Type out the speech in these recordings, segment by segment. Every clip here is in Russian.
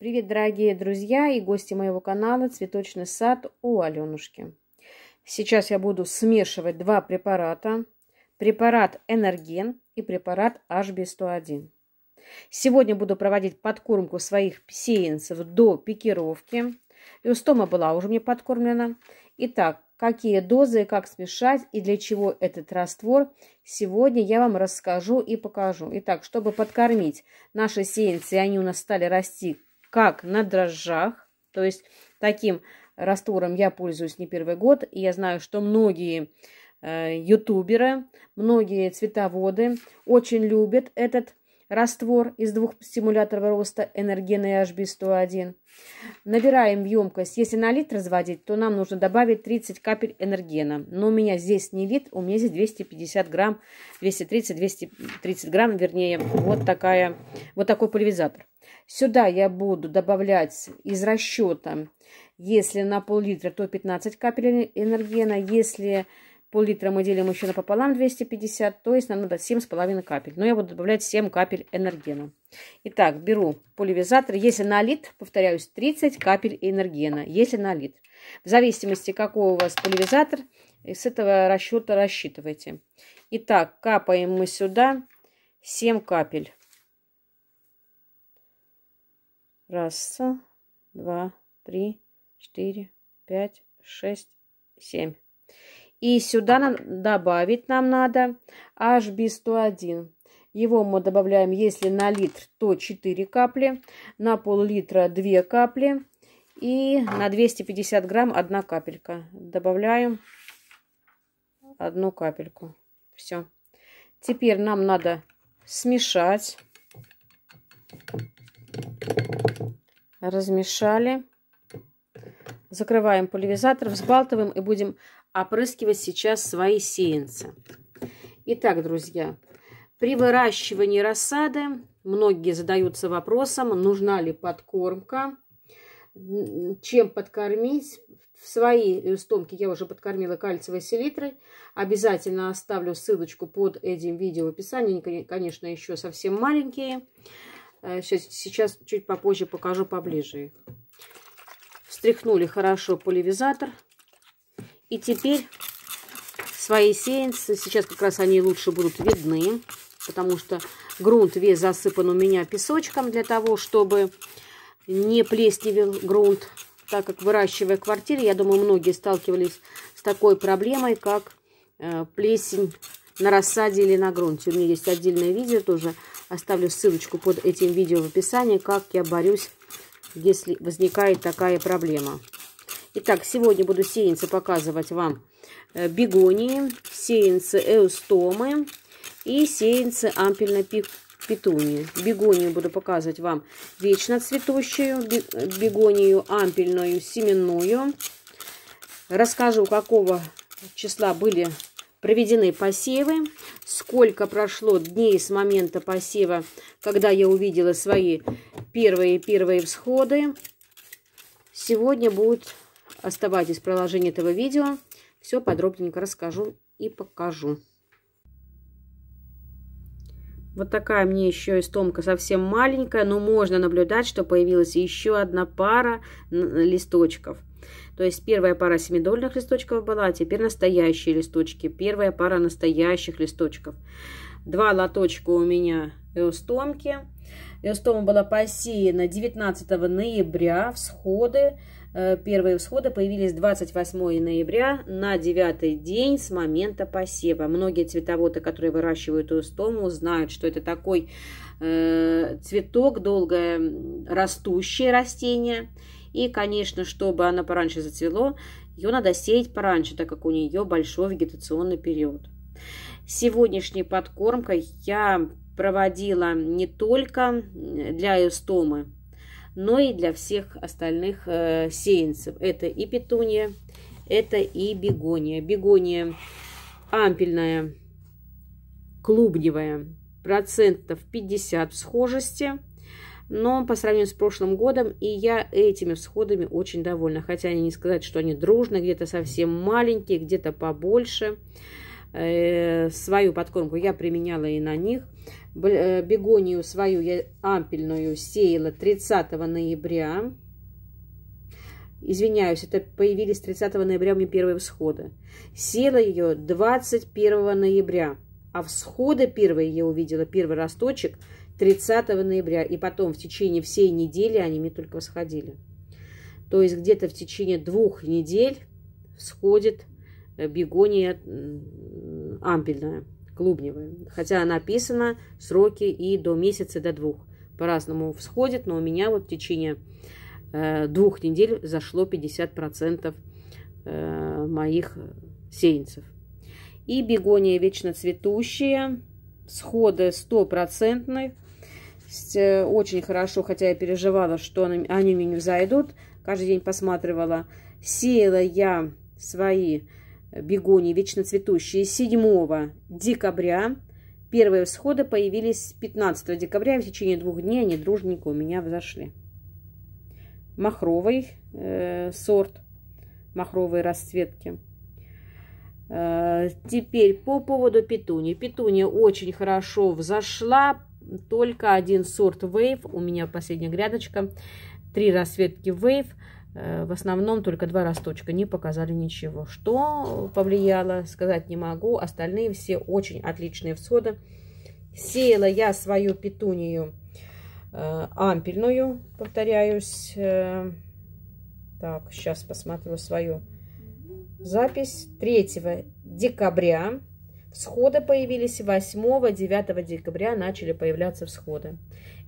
Привет, дорогие друзья и гости моего канала «Цветочный сад» у Аленушки. Сейчас я буду смешивать два препарата. Препарат «Энерген» и препарат HB101. Сегодня буду проводить подкормку своих сеянцев до пикировки. устома была уже мне подкормлена. Итак, какие дозы, как смешать и для чего этот раствор, сегодня я вам расскажу и покажу. Итак, чтобы подкормить наши сеянцы, они у нас стали расти как на дрожжах, то есть таким раствором я пользуюсь не первый год, и я знаю, что многие э, ютуберы, многие цветоводы очень любят этот раствор из двух стимуляторов роста энергена и HB101. Набираем в емкость. Если на литр разводить, то нам нужно добавить 30 капель энергена. Но у меня здесь не литр, у меня здесь 250 грамм, 230-230 грамм, вернее, вот, такая, вот такой пульверизатор. Сюда я буду добавлять из расчета, если на пол-литра, то 15 капель энергена. Если пол-литра мы делим еще напополам 250, то есть нам надо 7,5 капель. Но я буду добавлять 7 капель энергена. Итак, беру поливизатор. Если на литр, повторяюсь, 30 капель энергена. Если на литр. В зависимости, какой у вас поливизатор, с этого расчета рассчитывайте. Итак, капаем мы сюда 7 капель. Раз, два, три, четыре, пять, шесть, семь. И сюда нам добавить нам надо HB101. Его мы добавляем, если на литр, то 4 капли, на пол-литра 2 капли и на 250 грамм 1 капелька. Добавляем одну капельку. Все. Теперь нам надо смешать. Размешали. Закрываем пульверизатор, взбалтываем и будем опрыскивать сейчас свои сеянцы. Итак, друзья, при выращивании рассады многие задаются вопросом, нужна ли подкормка, чем подкормить. В свои стомки. я уже подкормила кальциевой селитрой. Обязательно оставлю ссылочку под этим видео в описании. Они, конечно, еще совсем маленькие. Сейчас, э, сейчас чуть попозже покажу поближе их. Встряхнули хорошо поливизатор. И теперь свои сеянцы, сейчас как раз они лучше будут видны, потому что грунт весь засыпан у меня песочком для того, чтобы не плесневел грунт, так как выращивая квартиры, я думаю, многие сталкивались с такой проблемой, как э, плесень на рассаде или на грунте. У меня есть отдельное видео тоже Оставлю ссылочку под этим видео в описании, как я борюсь, если возникает такая проблема. Итак, сегодня буду сеянцы показывать вам э, бегонии, сеянцы эустомы и сеянцы ампельной петунии. Бегонию буду показывать вам вечно цветущую, бегонию ампельную, семенную. Расскажу, какого числа были проведены посевы, сколько прошло дней с момента посева, когда я увидела свои первые-первые всходы. Сегодня будет, оставайтесь в приложении этого видео, все подробненько расскажу и покажу. Вот такая мне еще истомка совсем маленькая, но можно наблюдать, что появилась еще одна пара листочков – то есть первая пара семидольных листочков была, а теперь настоящие листочки. Первая пара настоящих листочков. Два лоточка у меня эустомки. Эустома была посеяна 19 ноября. Всходы Э, первые всходы появились 28 ноября на 9 день с момента посева. Многие цветоводы, которые выращивают эустому, знают, что это такой э, цветок, долгое растущее растение. И, конечно, чтобы она пораньше зацвело, ее надо сеять пораньше, так как у нее большой вегетационный период. Сегодняшней подкормкой я проводила не только для эустомы, но и для всех остальных э, сеянцев. Это и петуния, это и бегония. Бегония ампельная, клубневая, процентов 50 в схожести – но по сравнению с прошлым годом, и я этими всходами очень довольна. Хотя они не сказать, что они дружные где-то совсем маленькие, где-то побольше. Э, свою подкормку я применяла и на них. Э, бегонию свою я ампельную сеяла 30 ноября. Извиняюсь, это появились 30 ноября у меня первые всходы. Села ее 21 ноября, а всходы первые я увидела, первый росточек 30 ноября. И потом в течение всей недели они мне только восходили. То есть где-то в течение двух недель всходит Э, бегония ампельная, клубневая. Хотя написано сроки и до месяца, до двух. По-разному всходит, но у меня вот в течение э, двух недель зашло 50% э, моих сеянцев. И бегония вечно цветущая, сходы стопроцентные. Очень хорошо, хотя я переживала, что они, они мне не взойдут. Каждый день посматривала. Сеяла я свои бегонии вечно цветущие 7 декабря. Первые всходы появились 15 декабря, и в течение двух дней они дружненько у меня взошли. Махровый э, сорт, махровые расцветки. Э, теперь по поводу петуни. Петуния очень хорошо взошла, только один сорт wave у меня последняя грядочка, три расцветки Wave Э, в основном только два росточка не показали ничего. Что повлияло, сказать не могу. Остальные все очень отличные всходы. Сеяла я свою петунию э, ампельную, повторяюсь. Э, так, сейчас посмотрю свою запись. 3 декабря Всходы появились 8-9 декабря, начали появляться всходы.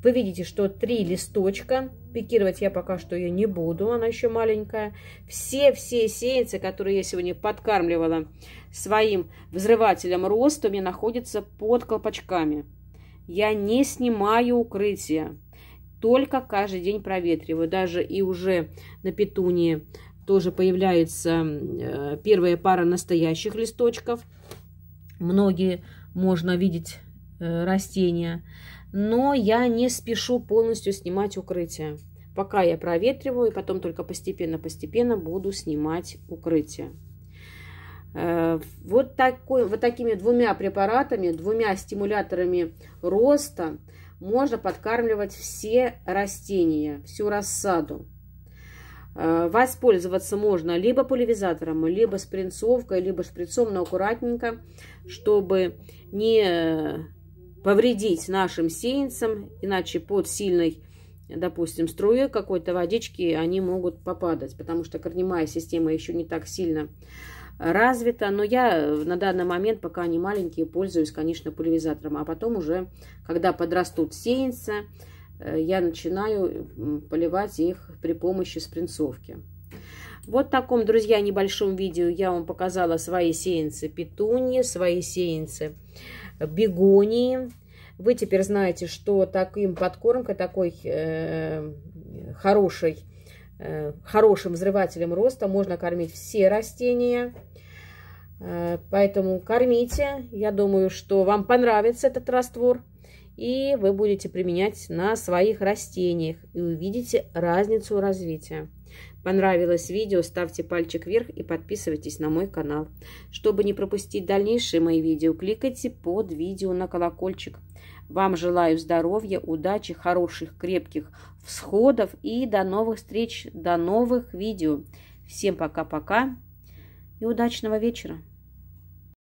Вы видите, что три листочка, пикировать я пока что ее не буду, она еще маленькая. Все-все сеянцы, которые я сегодня подкармливала своим взрывателем роста, у меня находятся под колпачками. Я не снимаю укрытия, только каждый день проветриваю. Даже и уже на петунии тоже появляется э, первая пара настоящих листочков – многие можно видеть э, растения. Но я не спешу полностью снимать укрытие. Пока я проветриваю, и потом только постепенно-постепенно буду снимать укрытие. Э, вот, такой, вот такими двумя препаратами, двумя стимуляторами роста можно подкармливать все растения, всю рассаду. Э, воспользоваться можно либо пульверизатором, либо спринцовкой, либо шприцом, но аккуратненько, чтобы не э, повредить нашим сеянцам, иначе под сильной, допустим, струей какой-то водички они могут попадать, потому что корневая система еще не так сильно развита, но я э, на данный момент, пока они маленькие, пользуюсь, конечно, пульверизатором, а потом уже, когда подрастут сеянцы, Э, я начинаю поливать их при помощи спринцовки. Вот в таком, друзья, небольшом видео я вам показала свои сеянцы петуньи, свои сеянцы бегонии. Вы теперь знаете, что таким подкормкой, такой э, хорошей, э, хорошим взрывателем роста можно кормить все растения. Э, поэтому кормите. Я думаю, что вам понравится этот раствор и вы будете применять на своих растениях и увидите разницу развития. Понравилось видео, ставьте пальчик вверх и подписывайтесь на мой канал. Чтобы не пропустить дальнейшие мои видео, кликайте под видео на колокольчик. Вам желаю здоровья, удачи, хороших, крепких всходов и до новых встреч, до новых видео. Всем пока-пока и удачного вечера!